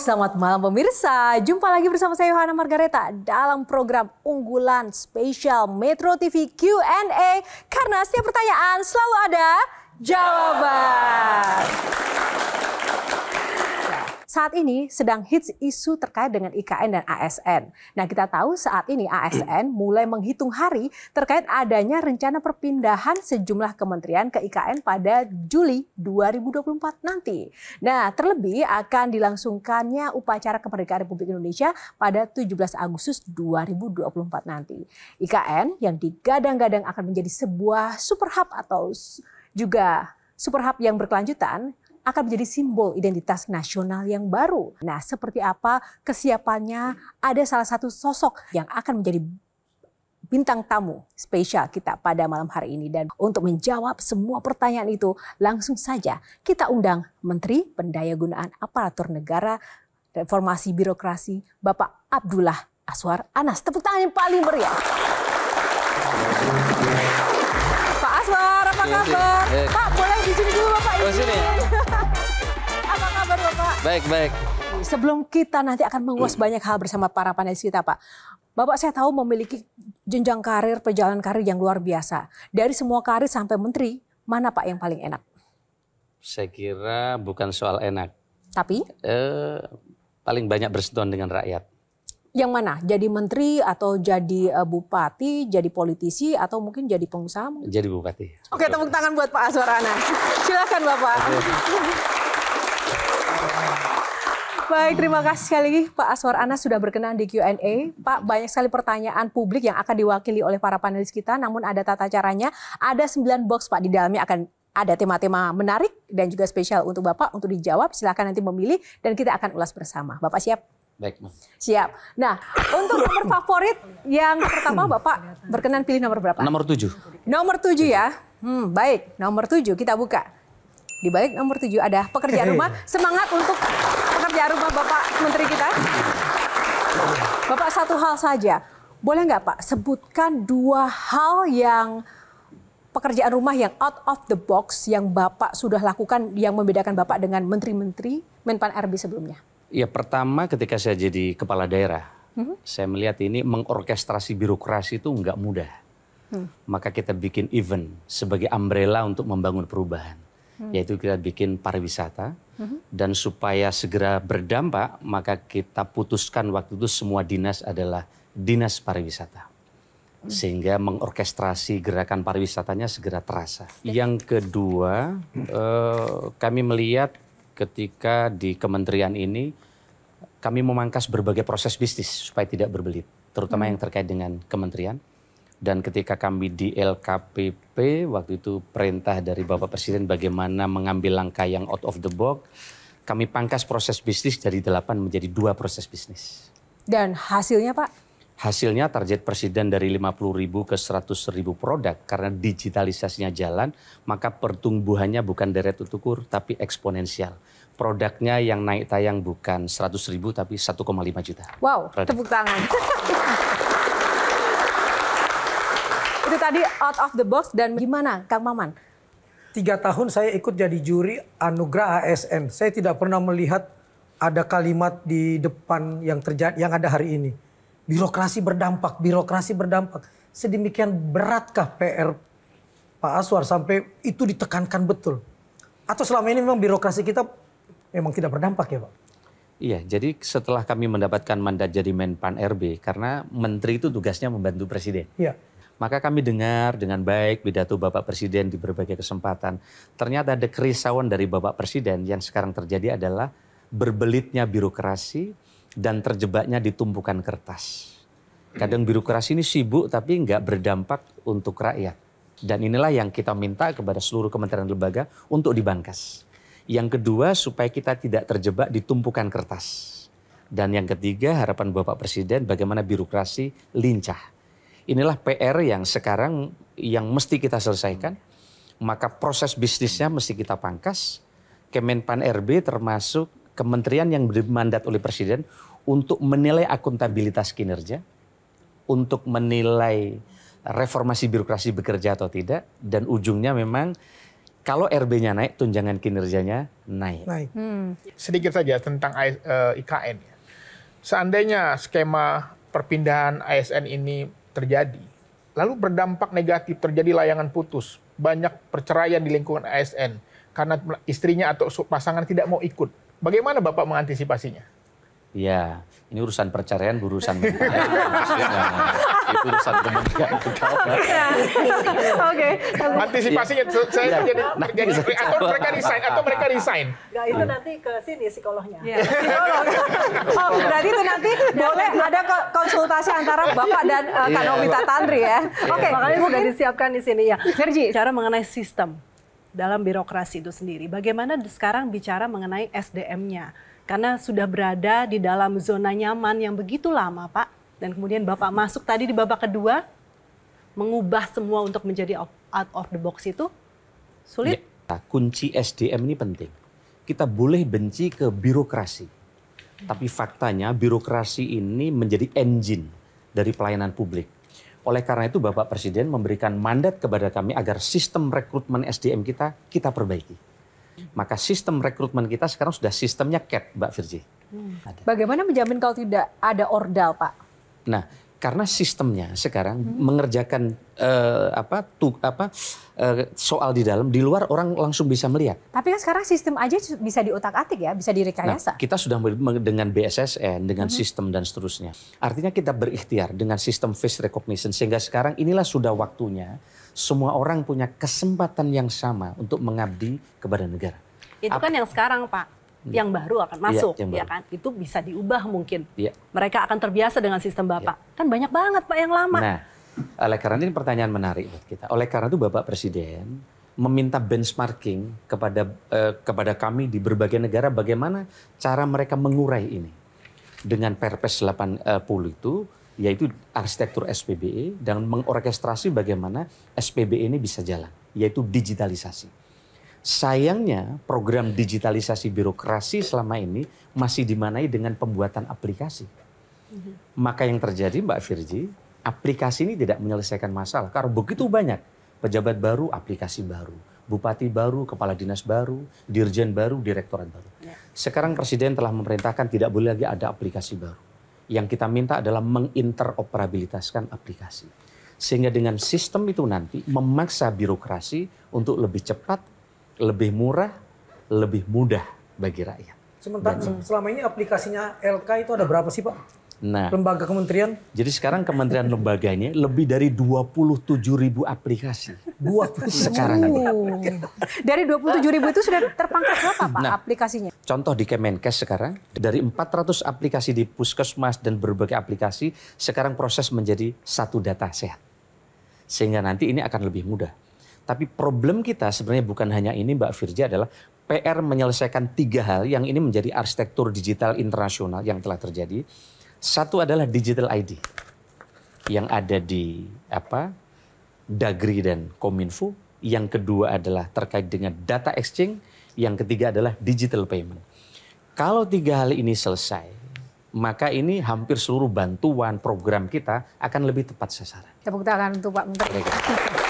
selamat malam pemirsa. Jumpa lagi bersama saya Yohana Margareta dalam program unggulan spesial Metro TV Q&A karena setiap pertanyaan selalu ada jawaban. Saat ini sedang hits isu terkait dengan IKN dan ASN. Nah kita tahu saat ini ASN mulai menghitung hari terkait adanya rencana perpindahan sejumlah kementerian ke IKN pada Juli 2024 nanti. Nah terlebih akan dilangsungkannya upacara kemerdekaan Republik Indonesia pada 17 Agustus 2024 nanti. IKN yang digadang-gadang akan menjadi sebuah super hub atau juga super hub yang berkelanjutan akan menjadi simbol identitas nasional yang baru. Nah, seperti apa kesiapannya? Ada salah satu sosok yang akan menjadi bintang tamu spesial kita pada malam hari ini. Dan untuk menjawab semua pertanyaan itu, langsung saja kita undang Menteri Pendayagunaan Aparatur Negara Reformasi Birokrasi Bapak Abdullah Aswar Anas. Tepuk tangan yang paling meriah. Pak Aswar, apa kabar? Eh. Pak, boleh Baik, baik. Sebelum kita nanti akan menguas hmm. banyak hal bersama para panelis kita, Pak. Bapak saya tahu memiliki jenjang karir, perjalanan karir yang luar biasa. Dari semua karir sampai menteri, mana Pak yang paling enak? Saya kira bukan soal enak. Tapi? Eh, paling banyak bersentuhan dengan rakyat. Yang mana? Jadi menteri atau jadi eh, bupati, jadi politisi atau mungkin jadi pengusaha? Jadi bupati. Oke, tepuk tangan buat Pak Aswarana. Silakan Bapak. Oke. Baik, terima kasih sekali lagi Pak Aswar Anas sudah berkenan di Q&A. Pak, banyak sekali pertanyaan publik yang akan diwakili oleh para panelis kita, namun ada tata caranya. Ada 9 box Pak, di dalamnya akan ada tema-tema menarik dan juga spesial untuk Bapak untuk dijawab. Silahkan nanti memilih dan kita akan ulas bersama. Bapak siap? Baik. Siap. Nah, untuk nomor favorit yang pertama Bapak berkenan pilih nomor berapa? Nomor 7. Nomor 7 ya. Hmm, baik, nomor 7 kita buka. Di balik nomor tujuh ada pekerjaan rumah, semangat untuk ya rumah Bapak Menteri kita. Bapak satu hal saja, boleh nggak Pak sebutkan dua hal yang pekerjaan rumah yang out of the box yang Bapak sudah lakukan yang membedakan Bapak dengan menteri-menteri Menpan RB sebelumnya? Ya pertama ketika saya jadi kepala daerah, mm-hmm. saya melihat ini mengorkestrasi birokrasi itu nggak mudah. Hmm. Maka kita bikin event sebagai umbrella untuk membangun perubahan. Hmm. Yaitu kita bikin pariwisata, dan supaya segera berdampak maka kita putuskan waktu itu semua dinas adalah dinas pariwisata sehingga mengorkestrasi gerakan pariwisatanya segera terasa. Ya. Yang kedua, eh, kami melihat ketika di kementerian ini kami memangkas berbagai proses bisnis supaya tidak berbelit, terutama hmm. yang terkait dengan kementerian dan ketika kami di LKPP waktu itu perintah dari Bapak Presiden bagaimana mengambil langkah yang out of the box, kami pangkas proses bisnis dari delapan menjadi dua proses bisnis. Dan hasilnya Pak? Hasilnya target presiden dari 50 ribu ke 100 ribu produk karena digitalisasinya jalan maka pertumbuhannya bukan deret utukur tapi eksponensial. Produknya yang naik tayang bukan 100 ribu tapi 1,5 juta. Wow, produk. tepuk tangan. Itu tadi out of the box dan gimana Kang Maman? Tiga tahun saya ikut jadi juri anugerah ASN. Saya tidak pernah melihat ada kalimat di depan yang terjadi yang ada hari ini. Birokrasi berdampak, birokrasi berdampak. Sedemikian beratkah PR Pak Aswar sampai itu ditekankan betul? Atau selama ini memang birokrasi kita memang tidak berdampak ya Pak? Iya, jadi setelah kami mendapatkan mandat jadi Menpan RB, karena menteri itu tugasnya membantu presiden. Iya. Maka kami dengar dengan baik pidato Bapak Presiden di berbagai kesempatan. Ternyata ada kerisauan dari Bapak Presiden yang sekarang terjadi adalah berbelitnya birokrasi dan terjebaknya ditumpukan kertas. Kadang birokrasi ini sibuk tapi nggak berdampak untuk rakyat. Dan inilah yang kita minta kepada seluruh kementerian lembaga untuk dibangkas. Yang kedua supaya kita tidak terjebak ditumpukan kertas. Dan yang ketiga harapan Bapak Presiden bagaimana birokrasi lincah inilah PR yang sekarang yang mesti kita selesaikan. Maka proses bisnisnya mesti kita pangkas. Kemenpan RB termasuk kementerian yang dimandat oleh Presiden untuk menilai akuntabilitas kinerja, untuk menilai reformasi birokrasi bekerja atau tidak, dan ujungnya memang kalau RB-nya naik, tunjangan kinerjanya naik. Naik. Hmm. Sedikit saja tentang IKN. Eh, ya. Seandainya skema perpindahan ASN ini terjadi, lalu berdampak negatif terjadi layangan putus, banyak perceraian di lingkungan ASN karena istrinya atau pasangan tidak mau ikut. Bagaimana Bapak mengantisipasinya? Iya, ini urusan perceraian, urusan itu urusan kementerian Oke. Antisipasinya saya ya, jadi atau mereka resign atau mereka resign. Gak itu nanti ke sini psikolognya. Psikolog. Iya. Oh, berarti itu nanti boleh ada konsultasi antara Bapak dan uh, eh, Kanovita iya. Tandri ya. Iya. Oke, okay, makanya sudah disiapkan di sini ya. Nerji, cara mengenai sistem dalam birokrasi itu sendiri. Bagaimana sekarang bicara mengenai SDM-nya? karena sudah berada di dalam zona nyaman yang begitu lama, Pak. Dan kemudian Bapak masuk tadi di babak kedua, mengubah semua untuk menjadi out of the box itu sulit. Ya, kunci SDM ini penting. Kita boleh benci ke birokrasi, tapi faktanya birokrasi ini menjadi engine dari pelayanan publik. Oleh karena itu Bapak Presiden memberikan mandat kepada kami agar sistem rekrutmen SDM kita kita perbaiki. Maka sistem rekrutmen kita sekarang sudah sistemnya cap, Mbak Virji. Hmm. Bagaimana menjamin kalau tidak ada ordal, Pak? Nah, karena sistemnya sekarang hmm. mengerjakan uh, apa tu, apa uh, soal di dalam di luar orang langsung bisa melihat. Tapi kan sekarang sistem aja bisa diotak-atik ya, bisa direkayasa. Nah, kita sudah dengan BSSN, dengan hmm. sistem dan seterusnya. Artinya kita berikhtiar dengan sistem face recognition sehingga sekarang inilah sudah waktunya semua orang punya kesempatan yang sama untuk mengabdi kepada negara. Itu kan yang sekarang, Pak. Hmm. yang baru akan iya, masuk, ya, ya kan? Itu bisa diubah mungkin. Ya. Mereka akan terbiasa dengan sistem Bapak. Ya. Kan banyak banget Pak yang lama. Nah, oleh karena ini pertanyaan menarik buat kita. Oleh karena itu Bapak Presiden meminta benchmarking kepada eh, kepada kami di berbagai negara bagaimana cara mereka mengurai ini dengan Perpres 80 eh, itu yaitu arsitektur SPBE dan mengorkestrasi bagaimana SPBE ini bisa jalan yaitu digitalisasi. Sayangnya program digitalisasi birokrasi selama ini masih dimanai dengan pembuatan aplikasi. Maka yang terjadi Mbak Virji, aplikasi ini tidak menyelesaikan masalah. Karena begitu banyak pejabat baru, aplikasi baru. Bupati baru, kepala dinas baru, dirjen baru, direktorat baru. Ya. Sekarang Presiden telah memerintahkan tidak boleh lagi ada aplikasi baru. Yang kita minta adalah menginteroperabilitaskan aplikasi. Sehingga dengan sistem itu nanti memaksa birokrasi untuk lebih cepat, lebih murah, lebih mudah bagi rakyat. Sementara Dan, selama ini aplikasinya LK itu ada berapa sih Pak? Nah, lembaga kementerian. Jadi sekarang kementerian lembaganya lebih dari 27 ribu aplikasi. 20 sekarang. ini. Dari 27 ribu itu sudah terpangkas berapa Pak nah, aplikasinya? Contoh di Kemenkes sekarang, dari 400 aplikasi di puskesmas dan berbagai aplikasi, sekarang proses menjadi satu data sehat. Sehingga nanti ini akan lebih mudah. Tapi problem kita sebenarnya bukan hanya ini Mbak Firja adalah PR menyelesaikan tiga hal yang ini menjadi arsitektur digital internasional yang telah terjadi. Satu adalah digital ID yang ada di apa Dagri dan Kominfo. Yang kedua adalah terkait dengan data exchange. Yang ketiga adalah digital payment. Kalau tiga hal ini selesai, maka ini hampir seluruh bantuan program kita akan lebih tepat sasaran. Tepuk tangan untuk Pak Menteri.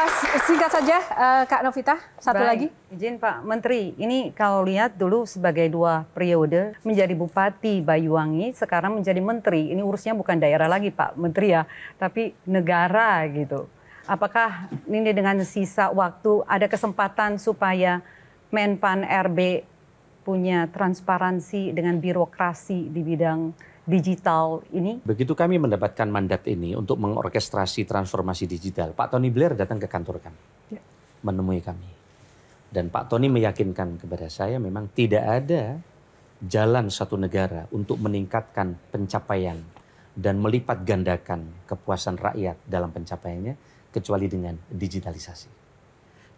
Uh, singkat saja, uh, Kak Novita, satu Baik. lagi. Izin Pak Menteri, ini kalau lihat dulu sebagai dua periode, menjadi Bupati Bayuwangi sekarang menjadi Menteri. Ini urusnya bukan daerah lagi Pak Menteri ya, tapi negara gitu. Apakah ini dengan sisa waktu ada kesempatan supaya Menpan RB punya transparansi dengan birokrasi di bidang digital ini? Begitu kami mendapatkan mandat ini untuk mengorkestrasi transformasi digital, Pak Tony Blair datang ke kantor kami, ya. menemui kami. Dan Pak Tony meyakinkan kepada saya memang tidak ada jalan satu negara untuk meningkatkan pencapaian dan melipat gandakan kepuasan rakyat dalam pencapaiannya kecuali dengan digitalisasi.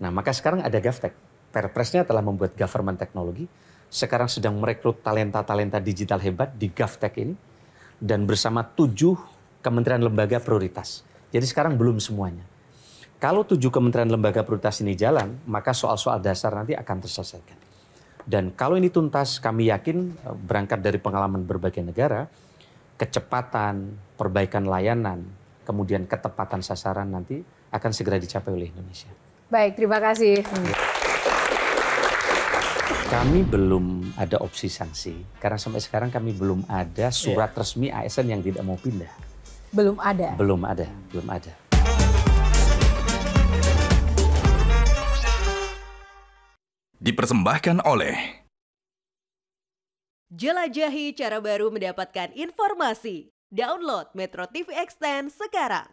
Nah maka sekarang ada GavTech, Perpresnya telah membuat government teknologi sekarang sedang merekrut talenta-talenta digital hebat di GovTech ini dan bersama tujuh kementerian lembaga prioritas. Jadi sekarang belum semuanya. Kalau tujuh kementerian lembaga prioritas ini jalan, maka soal-soal dasar nanti akan terselesaikan. Dan kalau ini tuntas, kami yakin eh, berangkat dari pengalaman berbagai negara, kecepatan, perbaikan layanan, kemudian ketepatan sasaran nanti akan segera dicapai oleh Indonesia. Baik, terima kasih. Kami belum ada opsi sanksi karena sampai sekarang kami belum ada surat yeah. resmi ASN yang tidak mau pindah. Belum ada. Belum ada, belum ada. Dipersembahkan oleh Jelajahi cara baru mendapatkan informasi. Download Metro TV Extend sekarang.